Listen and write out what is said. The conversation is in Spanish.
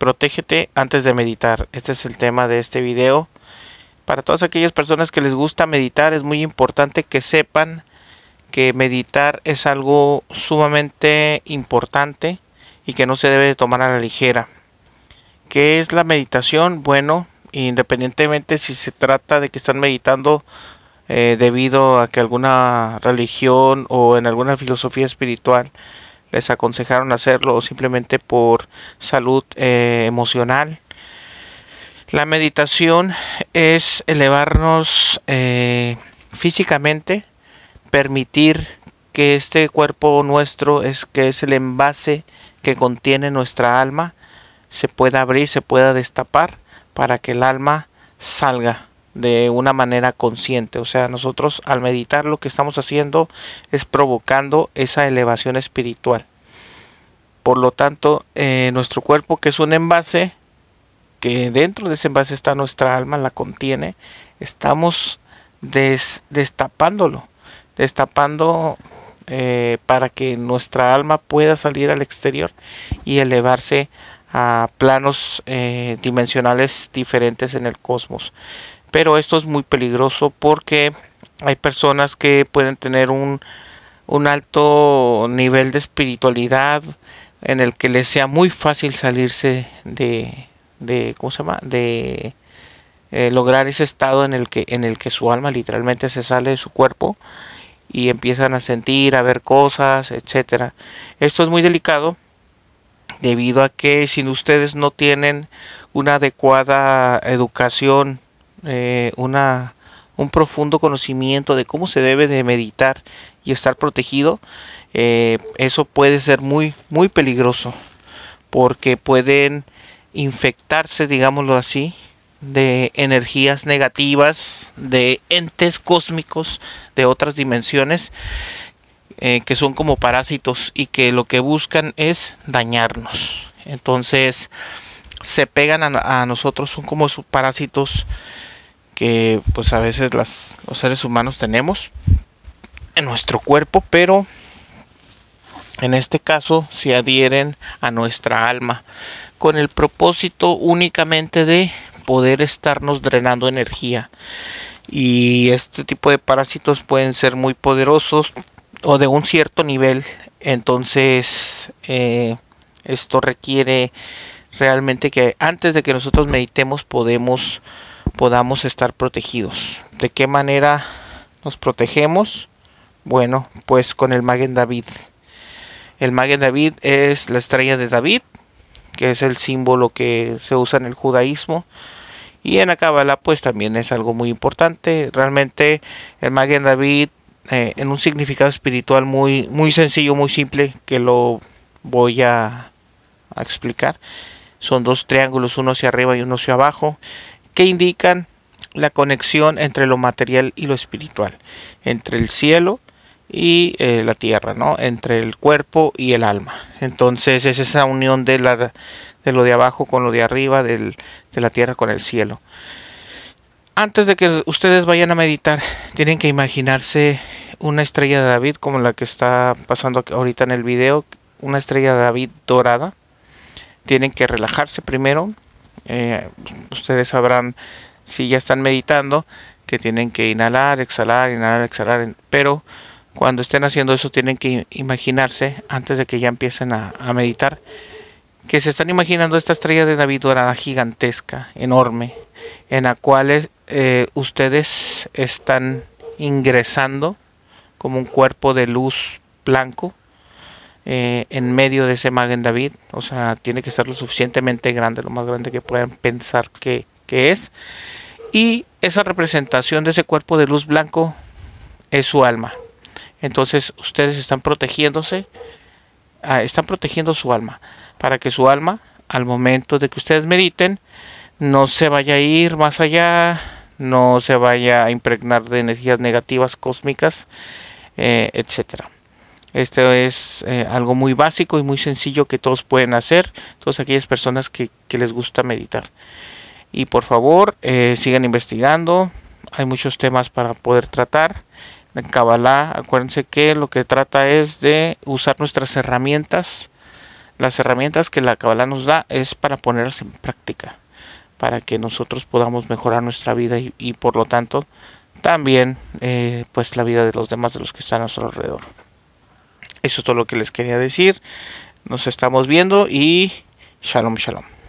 Protégete antes de meditar. Este es el tema de este video. Para todas aquellas personas que les gusta meditar, es muy importante que sepan que meditar es algo sumamente importante y que no se debe tomar a la ligera. ¿Qué es la meditación? Bueno, independientemente si se trata de que están meditando eh, debido a que alguna religión o en alguna filosofía espiritual les aconsejaron hacerlo simplemente por salud eh, emocional. La meditación es elevarnos eh, físicamente, permitir que este cuerpo nuestro es que es el envase que contiene nuestra alma se pueda abrir, se pueda destapar para que el alma salga de una manera consciente. O sea, nosotros al meditar lo que estamos haciendo es provocando esa elevación espiritual. Por lo tanto, eh, nuestro cuerpo, que es un envase, que dentro de ese envase está nuestra alma, la contiene, estamos destapándolo, destapando eh, para que nuestra alma pueda salir al exterior y elevarse a planos eh, dimensionales diferentes en el cosmos. Pero esto es muy peligroso porque hay personas que pueden tener un, un alto nivel de espiritualidad, en el que les sea muy fácil salirse de, de ¿cómo se llama? De eh, lograr ese estado en el, que, en el que su alma literalmente se sale de su cuerpo y empiezan a sentir, a ver cosas, etcétera. Esto es muy delicado debido a que si ustedes no tienen una adecuada educación, eh, una, un profundo conocimiento de cómo se debe de meditar y estar protegido, eh, eso puede ser muy, muy peligroso porque pueden infectarse, digámoslo así, de energías negativas, de entes cósmicos de otras dimensiones eh, que son como parásitos y que lo que buscan es dañarnos. Entonces se pegan a, nosotros, son como sus parásitos que pues a veces los seres humanos tenemos en nuestro cuerpo, pero en este caso se adhieren a nuestra alma, con el propósito únicamente de poder estarnos drenando energía. Y este tipo de parásitos pueden ser muy poderosos o de un cierto nivel. Entonces, eh, esto requiere realmente que antes de que nosotros meditemos podamos estar protegidos. ¿De qué manera nos protegemos? Bueno, pues con el Magen David. El Mague David es la estrella de David, que es el símbolo que se usa en el judaísmo. Y en la Kabbalah pues también es algo muy importante. Realmente el Magen David eh, en un significado espiritual muy, muy sencillo, muy simple, que lo voy a, a explicar. Son dos triángulos, uno hacia arriba y uno hacia abajo, que indican la conexión entre lo material y lo espiritual, entre el cielo y eh, la tierra, ¿no? Entre el cuerpo y el alma. Entonces es esa unión de, la, de lo de abajo con lo de arriba, del, de la tierra con el cielo. Antes de que ustedes vayan a meditar, tienen que imaginarse una estrella de David como la que está pasando ahorita en el video, una estrella de David dorada. Tienen que relajarse primero. Eh, ustedes sabrán si ya están meditando que tienen que inhalar, exhalar, inhalar, exhalar, pero cuando estén haciendo eso tienen que imaginarse, antes de que ya empiecen a, meditar, que se están imaginando esta estrella de David dorada gigantesca, enorme, en la cual eh, ustedes están ingresando como un cuerpo de luz blanco eh, en medio de ese en David. O sea, tiene que ser lo suficientemente grande, lo más grande que puedan pensar que, que es. Y esa representación de ese cuerpo de luz blanco es su alma entonces ustedes están protegiéndose, ah, están protegiendo su alma, para que su alma, al momento de que ustedes mediten, no se vaya a ir más allá, no se vaya a impregnar de energías negativas cósmicas, eh, etc. Esto es eh, algo muy básico y muy sencillo que todos pueden hacer, todas aquellas personas que, les gusta meditar. Y por favor, eh, sigan investigando, hay muchos temas para poder tratar en Kabbalah, acuérdense que lo que trata es de usar nuestras herramientas. Las herramientas que la Kabbalah nos da es para ponerlas en práctica, para que nosotros podamos mejorar nuestra vida y, por lo tanto también eh, pues la vida de los demás, de los que están a nuestro alrededor. Eso es todo lo que les quería decir. Nos estamos viendo y shalom, shalom.